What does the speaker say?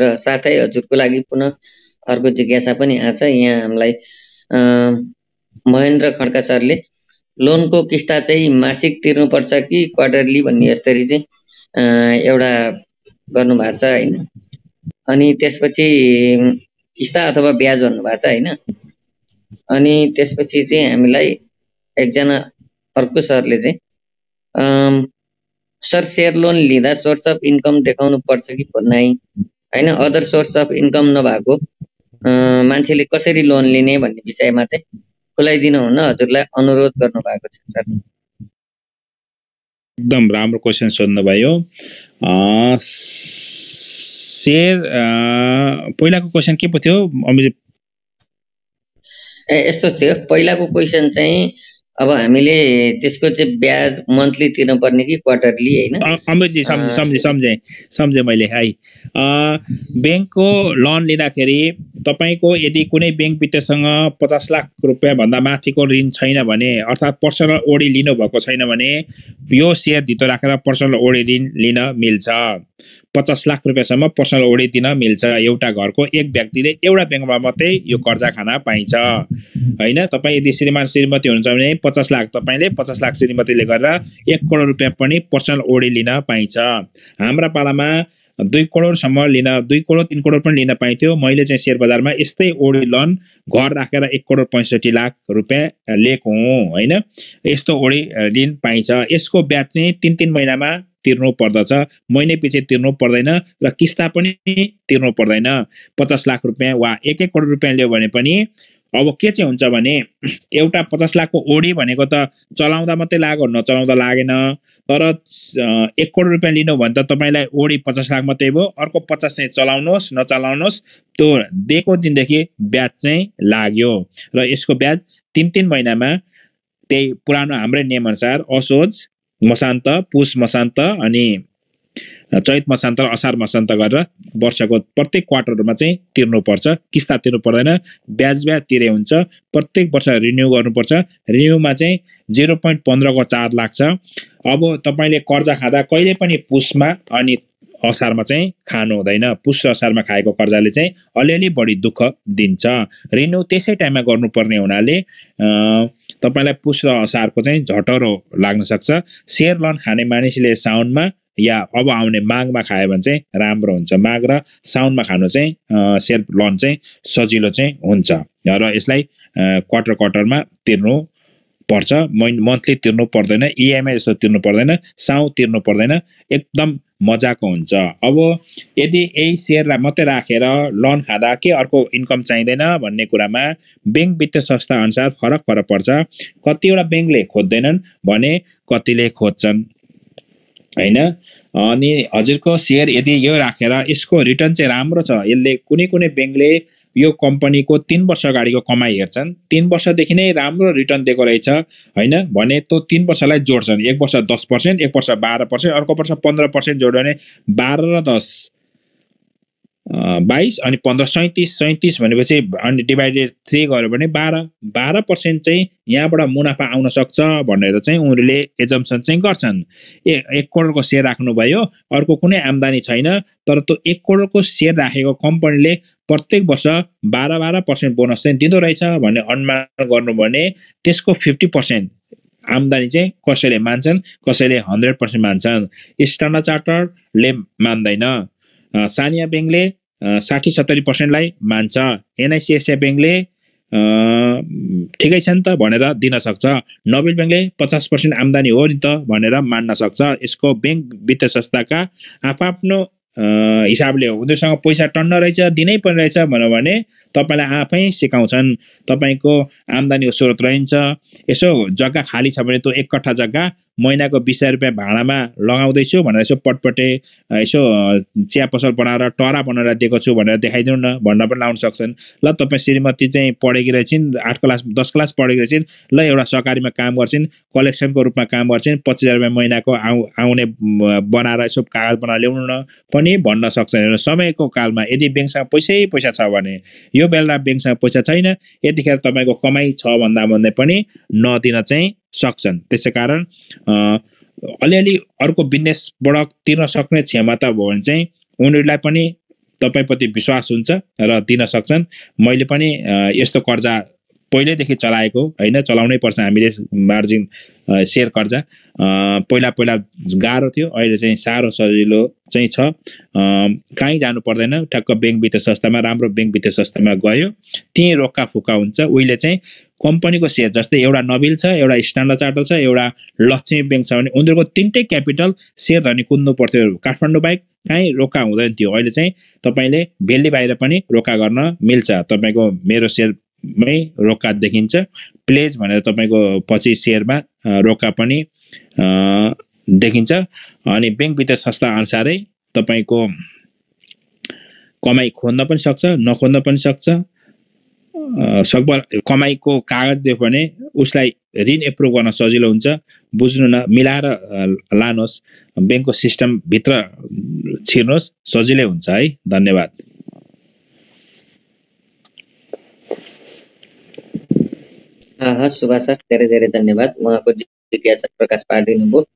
र साथै हजुरको लागि पुनः अर्को जिज्ञासा पनि आछ यहाँ हामीलाई महेन्द्र खड्का सरले लोनको किस्ता चाहिँ मासिक तिर्नुपर्छ कि क्वार्टरली भन्ने यसरी चाहिँ एउटा गर्नुभएको छ होइन अनि त्यसपछि किस्ता अथवा ब्याज भन्नुभएको छ होइन अनि त्यसपछि चाहिँ हामीलाई एकजना अर्को सरले चाहिँ सर सेयर लोन लिँदा सोर्स अफ इन्कम देखाउनु पर्छ कि भन्नाइ होइन अदर सोर्स अफ इन्कम नभएको मान्छेले कसरी लोन लिने भन्ने विषयमा चाहिँ हुन हजुरलाई अनुरोध गर्नुभएको छ सर एकदम राम्रो क्वेसन सोध्नुभयो सेयर पहिलाको क्वेसन के पो थियो यस्तो थियो पहिलाको क्वेसन चाहिँ अब हामीले त्यसको चाहिँ ब्याज मन्थली तिर्नुपर्ने कि क्वार्टरली होइन सम्झेँ सम्झेँ सम्झेँ मैले है ब्याङ्कको लोन लिँदाखेरि तपाईँको यदि कुनै ब्याङ्क वित्तसँग पचास लाख रुपियाँभन्दा माथिको ऋण छैन भने अर्थात् पर्सनल ओडी लिनुभएको छैन भने यो सेयर धितो राखेर पर्सनल ओडी ऋण लिन मिल्छ पचास लाख रुपियाँसम्म पर्सनल ओडी दिन मिल्छ एउटा घरको एक व्यक्तिले एउटा ब्याङ्कमा मात्रै यो कर्जा खान पाइन्छ होइन तपाईँ यदि श्रीमान श्रीमती हुनुहुन्छ भने पचास लाख तपाईँले पचास लाख श्रीमतीले गरेर एक करोड रुपियाँ पनि पर्सनल ओडी लिन पाइन्छ हाम्रा पालामा दुई करोडसम्म लिन दुई करोड तिन करोड पनि लिन पाइन्थ्यो मैले चाहिँ सेयर बजारमा यस्तै ओडी लोन घर राखेर एक करोड पैँसठी लाख रुपियाँ लिएको हुँ होइन यस्तो ओडी ऋण पाइन्छ यसको ब्याज चाहिँ तिन तिन महिनामा तिर्नु पर्दछ महिने पछि तिर्नु पर्दैन र किस्ता पनि तिर्नु पर्दैन पचास लाख रुपियाँ वा एक एक करोड रुपियाँ लियो भने पनि अब के चाहिँ हुन्छ भने एउटा पचास लाखको ओडी भनेको त चलाउँदा मात्रै लाग्यो नचलाउँदा लागेन तर एक करोड रुपियाँ लिनु भने त तपाईँलाई ओडी पचास लाख मात्रै भयो अर्को पचास चाहिँ चलाउनुहोस् नचलाउनुहोस् त्यो दिएको दिनदेखि ब्याज चाहिँ लाग्यो र यसको ब्याज तिन तिन महिनामा त्यही पुरानो हाम्रै नियमअनुसार असोज मसान्त पुष मसान्त अनि चैत मसान्त र असार मसान्त गरेर वर्षको प्रत्येक क्वार्टरमा चाहिँ तिर्नुपर्छ किस्ता तिर्नु पर्दैन ब्याज ब्याज तिरे हुन्छ प्रत्येक वर्ष रिन्यू गर्नुपर्छ रिन्यूमा चाहिँ जिरो पोइन्ट पन्ध्रको चार लाग्छ अब तपाईँले कर्जा खाँदा कहिले पनि पुसमा अनि असारमा चाहिँ खानु हुँदैन पुस र असारमा खाएको कर्जाले चाहिँ अलिअलि बढी दुःख दिन्छ रिन्यू त्यसै टाइममा गर्नुपर्ने हुनाले तपाईँलाई पुस र असारको चाहिँ झटरो लाग्न सक्छ सेयर लोन खाने मानिसले साउन्डमा या अब आउने माघमा खायो भने चाहिँ राम्रो हुन्छ माघ र साउनमा खानु चाहिँ सेल्फ लोन चाहिँ सजिलो चाहिँ हुन्छ र यसलाई क्वार्टर क्वार्टरमा तिर्नु पर्छ मन्थली तिर्नु पर्दैन इएमआई जस्तो तिर्नु पर्दैन साउ तिर्नु पर्दैन एकदम मजाको हुन्छ अब यदि यही सेयरलाई मात्रै राखेर लोन खाँदा के अर्को इन्कम चाहिँदैन भन्ने कुरामा ब्याङ्क वित्तीय संस्थाअनुसार फरक फरक पर्छ कतिवटा ब्याङ्कले खोज्दैनन् भने कतिले खोज्छन् होइन अनि हजुरको सेयर यदि यो राखेर यसको रिटर्न चाहिँ राम्रो छ यसले कुनै कुनै ब्याङ्कले यो कम्पनीको तिन वर्ष अगाडिको कमाइ हेर्छन् तिन वर्षदेखि नै राम्रो रिटर्न दिएको रहेछ होइन भने त्यो तिन वर्षलाई जोड्छन् एक वर्ष दस पर्सेन्ट एक वर्ष बाह्र पर्सेन्ट अर्को वर्ष पन्ध्र पर्सेन्ट जोड्यो भने बाह्र र दस बाइस अनि पन्ध्र सैँतिस सैँतिस भनेपछि अनि डिभाइडेड थ्री गऱ्यो भने बाह्र बाह्र पर्सेन्ट चाहिँ यहाँबाट मुनाफा आउन सक्छ भनेर चाहिँ उनीहरूले एजम्सन चाहिँ गर्छन् ए एक करोडको सेयर राख्नुभयो अर्को कुनै आम्दानी छैन तर त्यो एक करोडको सेयर राखेको कम्पनीले प्रत्येक वर्ष बाह्र बाह्र पर्सेन्ट बोनस चाहिँ दिँदो रहेछ भन्ने अनुमान गर्नु भने त्यसको फिफ्टी पर्सेन्ट आम्दानी चाहिँ कसैले मान्छन् कसैले हन्ड्रेड पर्सेन्ट मान्छन् स्ट्यान्डर्ड चार्टरले मान्दैन सानिया ब्याङ्कले साठी सत्तरी पर्सेन्टलाई मान्छ एनआइसिएसए ब्याङ्कले ठिकै छ नि त भनेर दिन सक्छ नोबेल ब्याङ्कले पचास पर्सेन्ट आम्दानी हो नि त भनेर मान्न सक्छ यसको ब्याङ्क वित्तीय संस्थाका आफआफ्नो हिसाबले हो उनीहरूसँग पैसा टन्न रहेछ दिनै पर्ने रहेछ भनौँ भने तपाईँलाई आफै सिकाउँछन् तपाईँको आम्दानीको स्रोत रहन्छ यसो जग्गा खाली छ भने त्यो एक कट्ठा जग्गा महिनाको बिस हजार रुपियाँ भाँडामा लगाउँदैछु भनेर यसो पटपटे यसो चिया पसल बनाएर टरा बनाएर दिएको छु भनेर देखाइदिनु न भन्न पनि लाउन सक्छन् ल तपाईँ श्रीमती चाहिँ पढेकी रहेछन् आठ क्लास दस क्लास पढेकी रहेछन् ल एउटा सहकारीमा काम गर्छिन् कलेक्सनको रूपमा काम गर्छिन् पच्चिस हजार रुपियाँ महिनाको आउ आउने बनाएर यसो कागज बनाएर ल्याउनु न पनि भन्न सक्छन् समयको कालमा यदि ब्याङ्कसँग पैसै पैसा छ भने यो बेला ब्याङ्कसँग पैसा छैन यतिखेर तपाईँको कमाइ छ भन्दा भन्दै पनि नदिन चाहिँ सक्छन् त्यसै कारण अलिअलि अर्को बिजनेसबाट तिर्न सक्ने क्षमता भयो भने चाहिँ उनीहरूलाई पनि तपाईँप्रति विश्वास हुन्छ र दिन सक्छन् मैले पनि यस्तो कर्जा पहिल्यैदेखि चलाएको होइन चलाउनै पर्छ हामीले मार्जिन सेयर कर्जा पहिला पहिला गाह्रो थियो अहिले चाहिँ साह्रो सजिलो चाहिँ छ कहीँ जानु पर्दैन ठ्याक्क ब्याङ्क वित्तीय संस्थामा राम्रो ब्याङ्क वित्तीय संस्थामा गयो त्यहीँ रोक्का फुक्का हुन्छ उहिले चाहिँ कम्पनीको सेयर जस्तै एउटा नबिल छ एउटा स्ट्यान्डर्ड चार्टर छ एउटा लक्ष्मी ब्याङ्क छ भने उनीहरूको तिनटै क्यापिटल सेयर धनी कुद्नु पर्थ्यो काठमाडौँ बाहेक कहीँ रोका हुँदैन थियो अहिले चाहिँ तपाईँले भेली बाहिर पनि रोका गर्न मिल्छ तपाईँको मेरो सेयरमै रोका देखिन्छ प्लेज भनेर तपाईँको पछि सेयरमा रोका पनि देखिन्छ अनि ब्याङ्क वित्तीय संस्था अनुसारै तपाईँको कमाइ खोज्न पनि सक्छ नखोज्न पनि सक्छ सकभर कमाइको कागज दियो भने उसलाई ऋण एप्रुभ गर्न सजिलो हुन्छ बुझ्नु न मिलाएर लानुहोस् ब्याङ्कको सिस्टमभित्र छिर्नुहोस् सजिलै हुन्छ है धन्यवाद हस् सुभाष सर धेरै धेरै धन्यवाद उहाँको जिज्ञासा प्रकाश भयो